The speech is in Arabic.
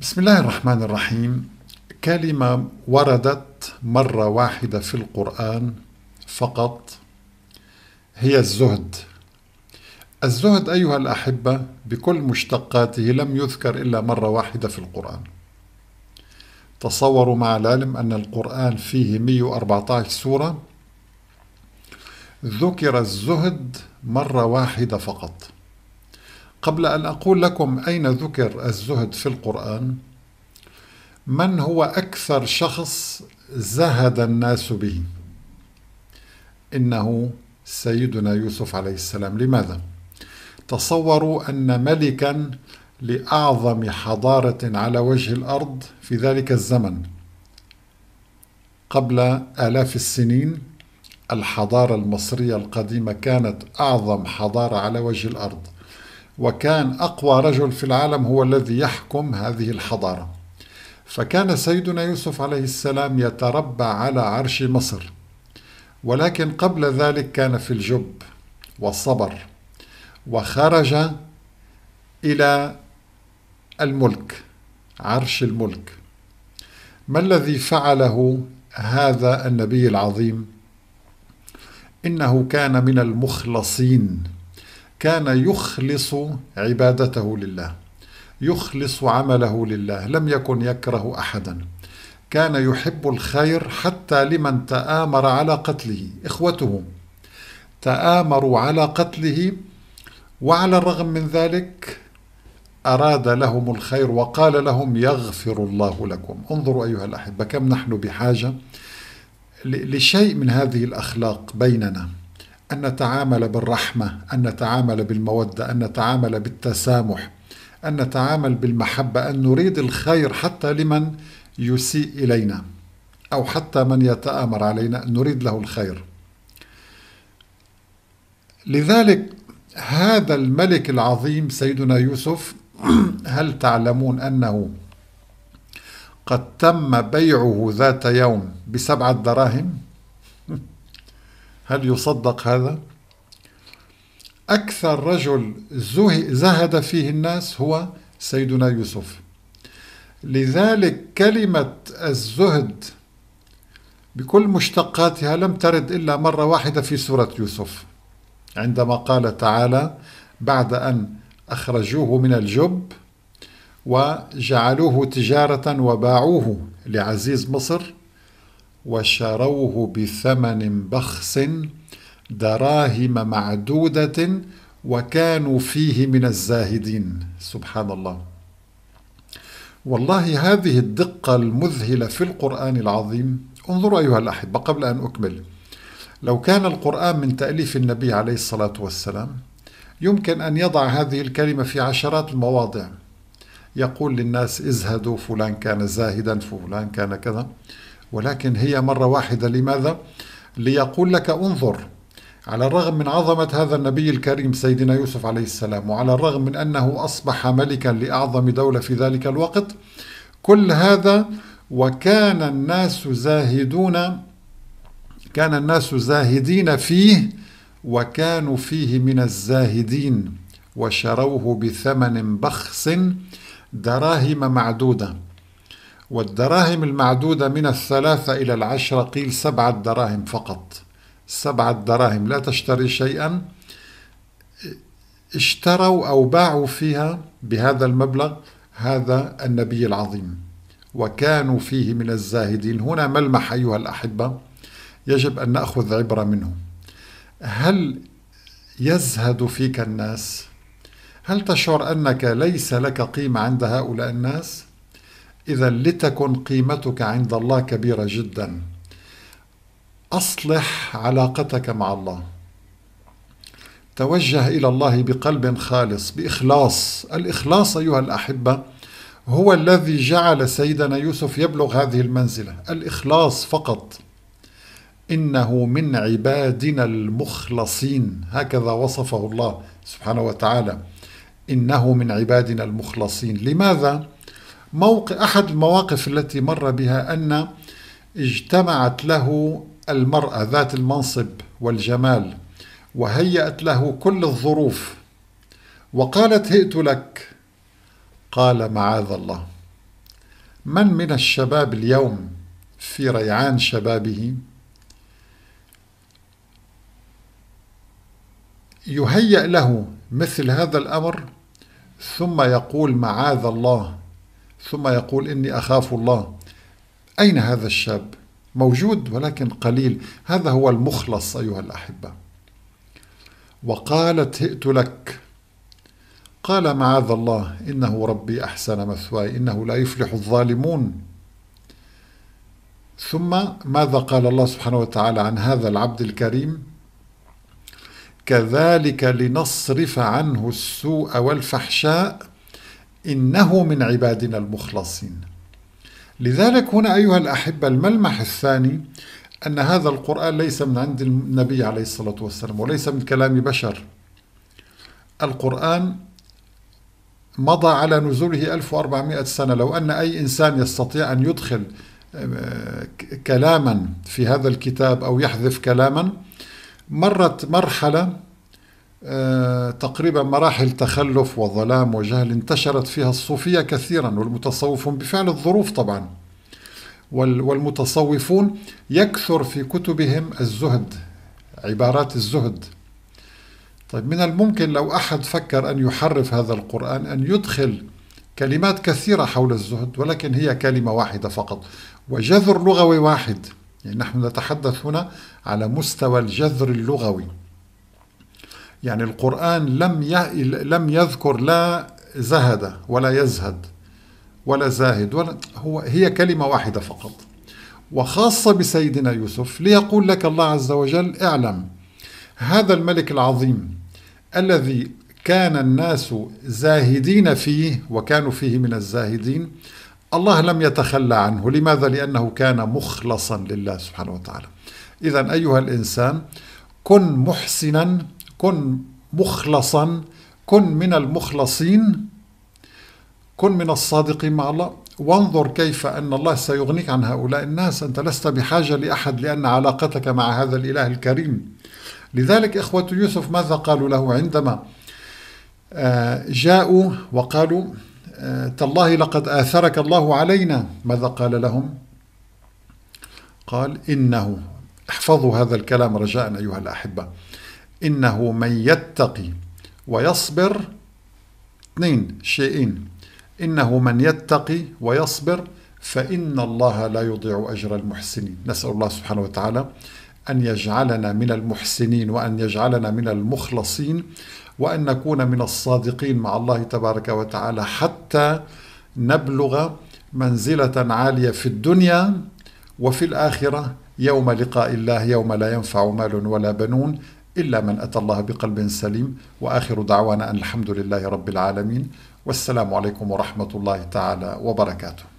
بسم الله الرحمن الرحيم كلمة وردت مرة واحدة في القرآن فقط هي الزهد الزهد أيها الأحبة بكل مشتقاته لم يذكر إلا مرة واحدة في القرآن تصوروا مع العلم أن القرآن فيه 114 سورة ذكر الزهد مرة واحدة فقط قبل أن أقول لكم أين ذكر الزهد في القرآن من هو أكثر شخص زهد الناس به إنه سيدنا يوسف عليه السلام لماذا؟ تصوروا أن ملكا لأعظم حضارة على وجه الأرض في ذلك الزمن قبل آلاف السنين الحضارة المصرية القديمة كانت أعظم حضارة على وجه الأرض وكان أقوى رجل في العالم هو الذي يحكم هذه الحضارة فكان سيدنا يوسف عليه السلام يتربى على عرش مصر ولكن قبل ذلك كان في الجب والصبر وخرج إلى الملك عرش الملك ما الذي فعله هذا النبي العظيم إنه كان من المخلصين كان يخلص عبادته لله يخلص عمله لله لم يكن يكره احدا كان يحب الخير حتى لمن تآمر على قتله إخوته تآمروا على قتله وعلى الرغم من ذلك أراد لهم الخير وقال لهم يغفر الله لكم انظروا أيها الأحبة كم نحن بحاجة لشيء من هذه الأخلاق بيننا أن نتعامل بالرحمة أن نتعامل بالمودة أن نتعامل بالتسامح أن نتعامل بالمحبة أن نريد الخير حتى لمن يسيء إلينا أو حتى من يتآمر علينا أن نريد له الخير لذلك هذا الملك العظيم سيدنا يوسف هل تعلمون أنه قد تم بيعه ذات يوم بسبعة دراهم هل يصدق هذا؟ أكثر رجل زهد فيه الناس هو سيدنا يوسف لذلك كلمة الزهد بكل مشتقاتها لم ترد إلا مرة واحدة في سورة يوسف عندما قال تعالى بعد أن أخرجوه من الجب وجعلوه تجارة وباعوه لعزيز مصر وشروه بثمن بخس دراهم معدودة وكانوا فيه من الزاهدين سبحان الله والله هذه الدقة المذهلة في القرآن العظيم انظروا أيها الأحبة قبل أن أكمل لو كان القرآن من تأليف النبي عليه الصلاة والسلام يمكن أن يضع هذه الكلمة في عشرات المواضع يقول للناس ازهدوا فلان كان زاهدا فلان كان كذا ولكن هي مرة واحدة لماذا؟ ليقول لك انظر على الرغم من عظمة هذا النبي الكريم سيدنا يوسف عليه السلام وعلى الرغم من أنه أصبح ملكا لأعظم دولة في ذلك الوقت كل هذا وكان الناس زاهدون كان الناس زاهدين فيه وكانوا فيه من الزاهدين وشروه بثمن بخس دراهم معدوده والدراهم المعدودة من الثلاثة إلى العشرة قيل سبعة دراهم فقط سبعة دراهم لا تشتري شيئا اشتروا أو باعوا فيها بهذا المبلغ هذا النبي العظيم وكانوا فيه من الزاهدين هنا ملمح أيها الأحبة يجب أن نأخذ عبرة منه هل يزهد فيك الناس؟ هل تشعر أنك ليس لك قيمة عند هؤلاء الناس؟ إذا لتكن قيمتك عند الله كبيرة جدا أصلح علاقتك مع الله توجه إلى الله بقلب خالص بإخلاص الإخلاص أيها الأحبة هو الذي جعل سيدنا يوسف يبلغ هذه المنزلة الإخلاص فقط إنه من عبادنا المخلصين هكذا وصفه الله سبحانه وتعالى إنه من عبادنا المخلصين لماذا؟ موقع أحد المواقف التي مر بها أن اجتمعت له المرأة ذات المنصب والجمال وهيأت له كل الظروف وقالت هئت لك قال معاذ الله من من الشباب اليوم في ريعان شبابه يهيأ له مثل هذا الأمر ثم يقول معاذ الله ثم يقول إني أخاف الله أين هذا الشاب؟ موجود ولكن قليل هذا هو المخلص أيها الأحبة وقالت هئت لك قال معاذ الله إنه ربي أحسن مثواي إنه لا يفلح الظالمون ثم ماذا قال الله سبحانه وتعالى عن هذا العبد الكريم كذلك لنصرف عنه السوء والفحشاء إنه من عبادنا المخلصين لذلك هنا أيها الأحبة الملمح الثاني أن هذا القرآن ليس من عند النبي عليه الصلاة والسلام وليس من كلام بشر القرآن مضى على نزوله 1400 سنة لو أن أي إنسان يستطيع أن يدخل آه، كلاما في هذا الكتاب أو يحذف كلاما مرت مرحلة آه، تقريبا مراحل تخلف وظلام وجهل انتشرت فيها الصوفية كثيرا والمتصوفون بفعل الظروف طبعا والمتصوفون يكثر في كتبهم الزهد عبارات الزهد طيب من الممكن لو أحد فكر أن يحرف هذا القرآن أن يدخل كلمات كثيرة حول الزهد ولكن هي كلمة واحدة فقط وجذر لغوي واحد يعني نحن نتحدث هنا على مستوى الجذر اللغوي يعني القرآن لم لم يذكر لا زهد ولا يزهد ولا زاهد ولا هو هي كلمة واحدة فقط وخاصة بسيدنا يوسف ليقول لك الله عز وجل اعلم هذا الملك العظيم الذي كان الناس زاهدين فيه وكانوا فيه من الزاهدين الله لم يتخلى عنه لماذا؟ لأنه كان مخلصا لله سبحانه وتعالى إذا أيها الإنسان كن محسنا كن مخلصا كن من المخلصين كن من الصادقين مع الله وانظر كيف أن الله سيغنيك عن هؤلاء الناس أنت لست بحاجة لأحد لأن علاقتك مع هذا الإله الكريم لذلك إخوة يوسف ماذا قالوا له عندما آه، جاءوا وقالوا آه، تالله لقد آثرك الله علينا ماذا قال لهم قال إنه احفظوا هذا الكلام رجاء أيها الأحبة إنه من يتقي ويصبر اثنين شيئين إنه من يتقي ويصبر فإن الله لا يضيع أجر المحسنين نسأل الله سبحانه وتعالى أن يجعلنا من المحسنين وأن يجعلنا من المخلصين وأن نكون من الصادقين مع الله تبارك وتعالى حتى نبلغ منزلة عالية في الدنيا وفي الآخرة يوم لقاء الله يوم لا ينفع مال ولا بنون إلا من أتى الله بقلب سليم وآخر دعوانا أن الحمد لله رب العالمين والسلام عليكم ورحمة الله تعالى وبركاته